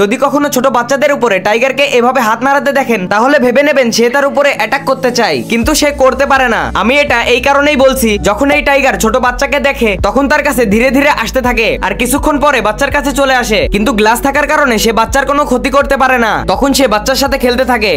যদি কখনো ছোট বাচ্চাদের উপরে টাইগারকে এভাবে হাত নাড়াতে দেখেন তাহলে ভেবে নেবেন সে তার উপরে অ্যাটাক করতে চায় কিন্তু সে করতে পারে না আমি এটা এই কারণেই বলছি যখন এই টাইগার ছোট বাচ্চাকে দেখে তখন তার কাছে ধীরে ধীরে আসতে থাকে আর কিছুক্ষণ পরে বাচ্চার কাছে চলে আসে কিন্তু গ্লাস থাকার কারণে সে বাচ্চার কোনো ক্ষতি করতে পারে না তখন সে বাচ্চার সাথে খেলতে থাকে